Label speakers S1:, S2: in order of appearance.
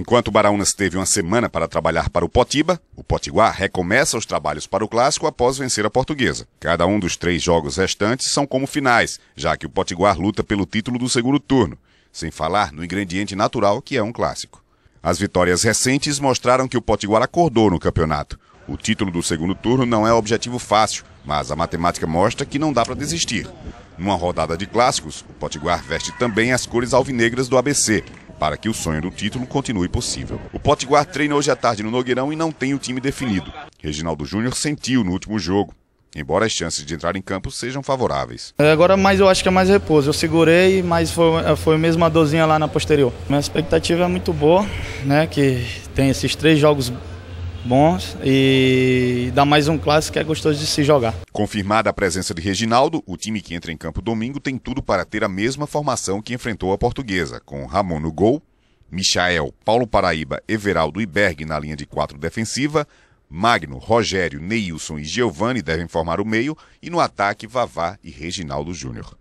S1: Enquanto o Baraunas teve uma semana para trabalhar para o Potiba, o Potiguar recomeça os trabalhos para o Clássico após vencer a Portuguesa. Cada um dos três jogos restantes são como finais, já que o Potiguar luta pelo título do segundo turno, sem falar no ingrediente natural que é um Clássico. As vitórias recentes mostraram que o Potiguar acordou no campeonato. O título do segundo turno não é objetivo fácil, mas a matemática mostra que não dá para desistir. Numa rodada de clássicos, o Potiguar veste também as cores alvinegras do ABC, para que o sonho do título continue possível. O Potiguar treina hoje à tarde no Nogueirão e não tem o time definido. Reginaldo Júnior sentiu no último jogo, embora as chances de entrar em campo sejam favoráveis.
S2: É, agora mais eu acho que é mais repouso. Eu segurei, mas foi, foi mesmo a dorzinha lá na posterior. Minha expectativa é muito boa, né? Que tem esses três jogos bons e dá
S1: mais um clássico que é gostoso de se jogar. Confirmada a presença de Reginaldo, o time que entra em campo domingo tem tudo para ter a mesma formação que enfrentou a portuguesa, com Ramon no gol, Michael, Paulo Paraíba, Everaldo e Berg na linha de quatro defensiva, Magno, Rogério, Neilson e Giovani devem formar o meio e no ataque Vavá e Reginaldo Júnior.